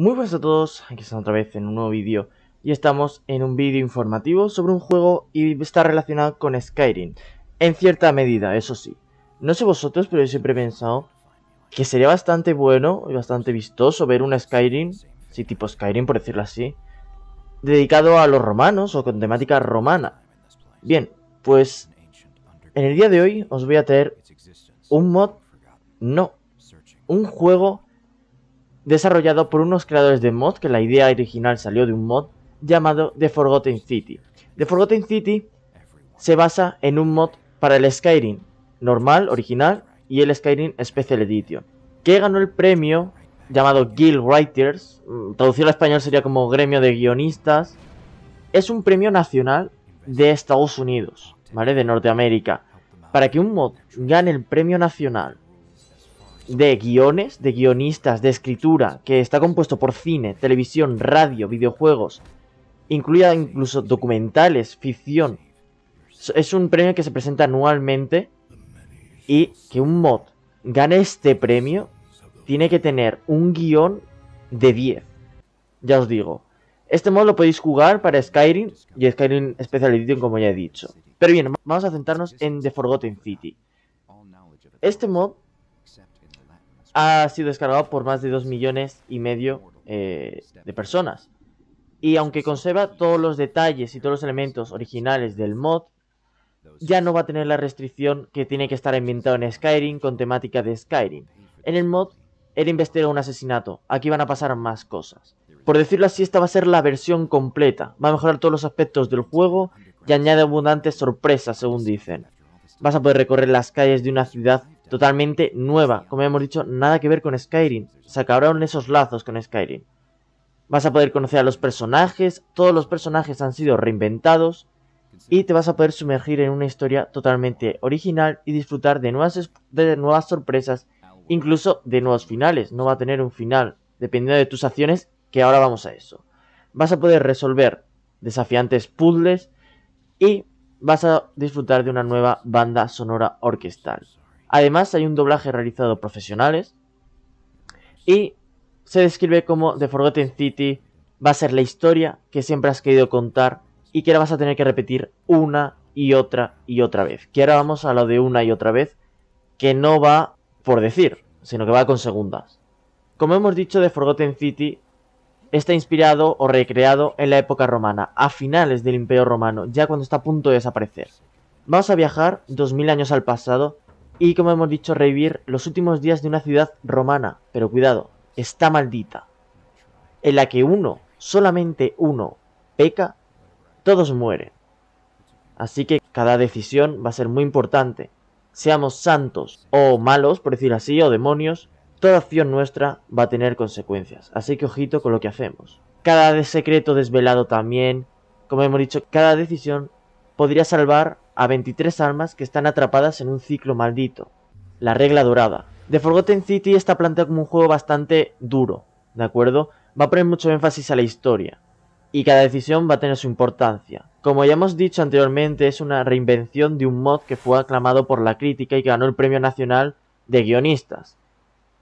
Muy buenas a todos, aquí estamos otra vez en un nuevo vídeo y estamos en un vídeo informativo sobre un juego y está relacionado con Skyrim, en cierta medida, eso sí. No sé vosotros, pero yo siempre he pensado que sería bastante bueno y bastante vistoso ver un Skyrim, sí, tipo Skyrim por decirlo así, dedicado a los romanos o con temática romana. Bien, pues en el día de hoy os voy a traer un mod, no, un juego desarrollado por unos creadores de mod, que la idea original salió de un mod llamado The Forgotten City. The Forgotten City se basa en un mod para el Skyrim normal, original, y el Skyrim Special Edition, que ganó el premio llamado Guild Writers, mm, traducido al español sería como gremio de guionistas, es un premio nacional de Estados Unidos, ¿vale? De Norteamérica. Para que un mod gane el premio nacional de guiones, de guionistas, de escritura, que está compuesto por cine, televisión, radio, videojuegos, incluida incluso documentales, ficción. Es un premio que se presenta anualmente y que un mod gane este premio tiene que tener un guión de 10. Ya os digo. Este mod lo podéis jugar para Skyrim y Skyrim Special Edition como ya he dicho. Pero bien, vamos a centrarnos en The Forgotten City. Este mod ha sido descargado por más de 2 millones y medio eh, de personas. Y aunque conserva todos los detalles y todos los elementos originales del mod, ya no va a tener la restricción que tiene que estar ambientado en Skyrim con temática de Skyrim. En el mod el investigar un asesinato, aquí van a pasar más cosas. Por decirlo así, esta va a ser la versión completa, va a mejorar todos los aspectos del juego y añade abundantes sorpresas, según dicen. Vas a poder recorrer las calles de una ciudad totalmente nueva, como hemos dicho, nada que ver con Skyrim. Se acabaron esos lazos con Skyrim. Vas a poder conocer a los personajes, todos los personajes han sido reinventados y te vas a poder sumergir en una historia totalmente original y disfrutar de nuevas, de nuevas sorpresas, incluso de nuevos finales. No va a tener un final, dependiendo de tus acciones, que ahora vamos a eso. Vas a poder resolver desafiantes puzzles y vas a disfrutar de una nueva banda sonora orquestal. Además, hay un doblaje realizado profesionales. Y se describe como The Forgotten City va a ser la historia que siempre has querido contar y que ahora vas a tener que repetir una y otra y otra vez. Que ahora vamos a lo de una y otra vez, que no va por decir, sino que va con segundas. Como hemos dicho, The Forgotten City está inspirado o recreado en la época romana, a finales del Imperio Romano, ya cuando está a punto de desaparecer. Vamos a viajar 2000 años al pasado y, como hemos dicho, revivir los últimos días de una ciudad romana, pero cuidado, está maldita, en la que uno, solamente uno, peca, todos mueren. Así que cada decisión va a ser muy importante. Seamos santos o malos, por decir así, o demonios, toda acción nuestra va a tener consecuencias. Así que ojito con lo que hacemos. Cada secreto desvelado también, como hemos dicho, cada decisión podría salvar a 23 almas que están atrapadas en un ciclo maldito, la regla dorada. The Forgotten City está planteado como un juego bastante duro, ¿de acuerdo? Va a poner mucho énfasis a la historia, y cada decisión va a tener su importancia. Como ya hemos dicho anteriormente, es una reinvención de un mod que fue aclamado por la crítica y que ganó el Premio Nacional de Guionistas,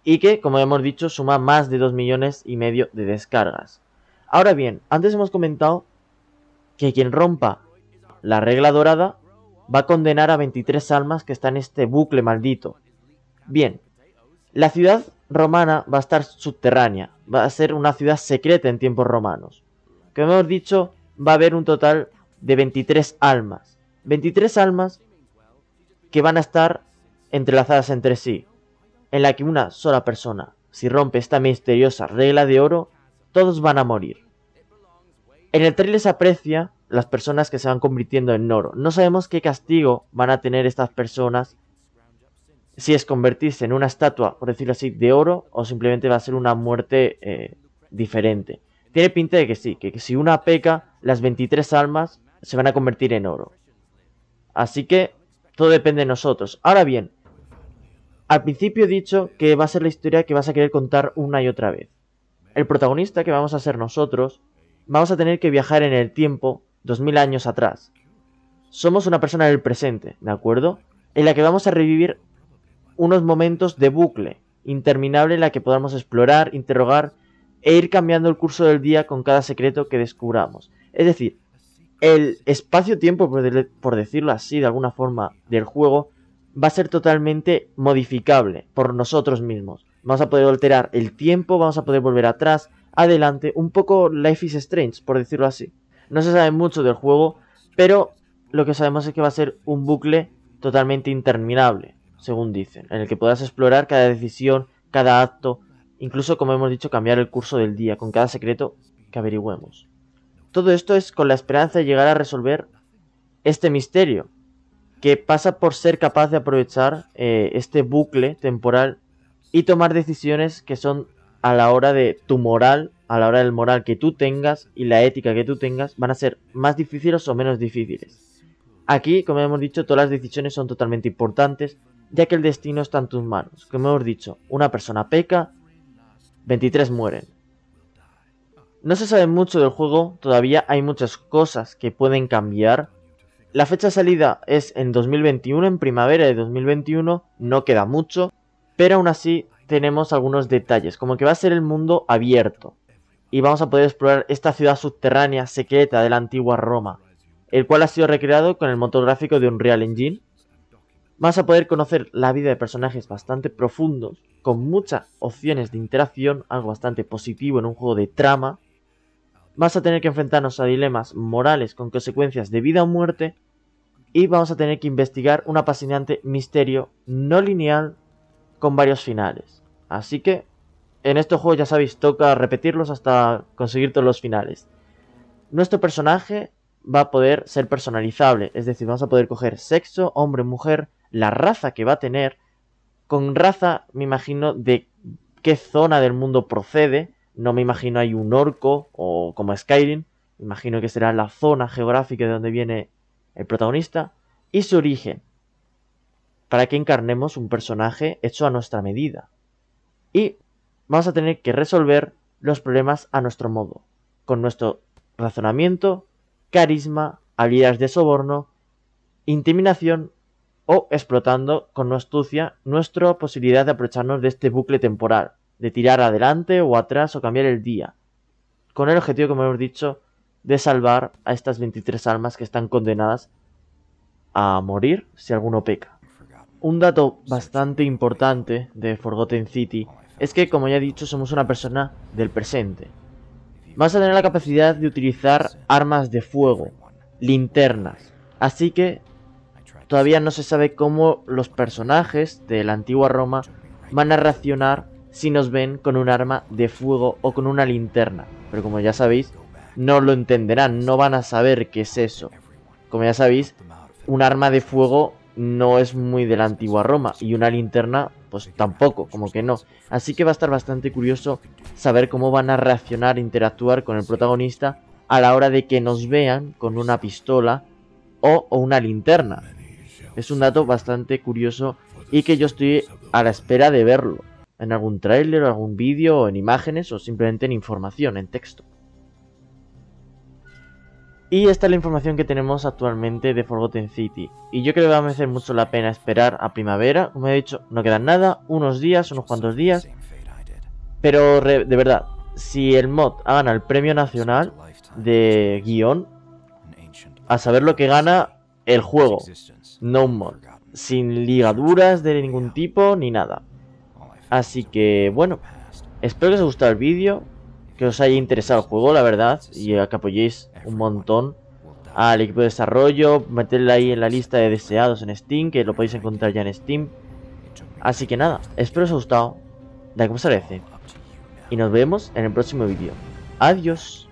y que, como hemos dicho, suma más de 2 millones y medio de descargas. Ahora bien, antes hemos comentado que quien rompa la regla dorada va a condenar a 23 almas que están en este bucle maldito. Bien, la ciudad romana va a estar subterránea, va a ser una ciudad secreta en tiempos romanos. Como hemos dicho, va a haber un total de 23 almas. 23 almas que van a estar entrelazadas entre sí, en la que una sola persona, si rompe esta misteriosa regla de oro, todos van a morir. En el trailer se aprecia las personas que se van convirtiendo en oro No sabemos qué castigo van a tener estas personas, si es convertirse en una estatua, por decirlo así, de oro, o simplemente va a ser una muerte eh, diferente. Tiene pinta de que sí, que, que si una peca, las 23 almas se van a convertir en oro. Así que todo depende de nosotros. Ahora bien, al principio he dicho que va a ser la historia que vas a querer contar una y otra vez. El protagonista que vamos a ser nosotros, vamos a tener que viajar en el tiempo 2000 años atrás. Somos una persona del presente, ¿de acuerdo? En la que vamos a revivir unos momentos de bucle interminable en la que podamos explorar, interrogar e ir cambiando el curso del día con cada secreto que descubramos. Es decir, el espacio-tiempo, por, por decirlo así, de alguna forma, del juego va a ser totalmente modificable por nosotros mismos. Vamos a poder alterar el tiempo, vamos a poder volver atrás, adelante, un poco Life is Strange, por decirlo así. No se sabe mucho del juego, pero lo que sabemos es que va a ser un bucle totalmente interminable, según dicen, en el que podrás explorar cada decisión, cada acto, incluso como hemos dicho, cambiar el curso del día con cada secreto que averigüemos. Todo esto es con la esperanza de llegar a resolver este misterio, que pasa por ser capaz de aprovechar eh, este bucle temporal y tomar decisiones que son a la hora de tu moral a la hora del moral que tú tengas y la ética que tú tengas van a ser más difíciles o menos difíciles. Aquí, como hemos dicho, todas las decisiones son totalmente importantes, ya que el destino está en tus manos. Como hemos dicho, una persona peca, 23 mueren. No se sabe mucho del juego, todavía hay muchas cosas que pueden cambiar. La fecha de salida es en 2021, en primavera de 2021, no queda mucho, pero aún así tenemos algunos detalles, como que va a ser el mundo abierto y vamos a poder explorar esta ciudad subterránea secreta de la antigua Roma, el cual ha sido recreado con el motor gráfico de real Engine. Vas a poder conocer la vida de personajes bastante profundos, con muchas opciones de interacción, algo bastante positivo en un juego de trama. Vas a tener que enfrentarnos a dilemas morales con consecuencias de vida o muerte. Y vamos a tener que investigar un apasionante misterio no lineal con varios finales. Así que en estos juegos ya sabéis, toca repetirlos hasta conseguir todos los finales. Nuestro personaje va a poder ser personalizable, es decir, vamos a poder coger sexo, hombre, mujer, la raza que va a tener. Con raza me imagino de qué zona del mundo procede, no me imagino hay un orco o como Skyrim, imagino que será la zona geográfica de donde viene el protagonista y su origen, para que encarnemos un personaje hecho a nuestra medida. Y vamos a tener que resolver los problemas a nuestro modo, con nuestro razonamiento, carisma, habilidades de soborno, intimidación o explotando con astucia nuestra posibilidad de aprovecharnos de este bucle temporal, de tirar adelante o atrás o cambiar el día, con el objetivo, como hemos dicho, de salvar a estas 23 almas que están condenadas a morir si alguno peca. Un dato bastante importante de Forgotten City es que, como ya he dicho, somos una persona del presente. Vas a tener la capacidad de utilizar armas de fuego, linternas, así que todavía no se sabe cómo los personajes de la antigua Roma van a reaccionar si nos ven con un arma de fuego o con una linterna. Pero como ya sabéis, no lo entenderán, no van a saber qué es eso. Como ya sabéis, un arma de fuego no es muy de la antigua Roma y una linterna pues tampoco, como que no. Así que va a estar bastante curioso saber cómo van a reaccionar, interactuar con el protagonista a la hora de que nos vean con una pistola o, una linterna. Es un dato bastante curioso y que yo estoy a la espera de verlo en algún tráiler, algún vídeo, en imágenes o simplemente en información, en texto. Y esta es la información que tenemos actualmente de Forgotten City. Y yo creo que va a merecer mucho la pena esperar a primavera. Como he dicho, no quedan nada, unos días, unos cuantos días. Pero de verdad, si el mod gana el premio nacional de guión, a saber lo que gana el juego, no un mod. Sin ligaduras de ningún tipo ni nada. Así que bueno, espero que os haya gustado el vídeo que os haya interesado el juego, la verdad, y que apoyéis un montón al equipo de desarrollo, meterla ahí en la lista de deseados en Steam, que lo podéis encontrar ya en Steam. Así que nada, espero os haya gustado, de como os parece, y nos vemos en el próximo vídeo. Adiós.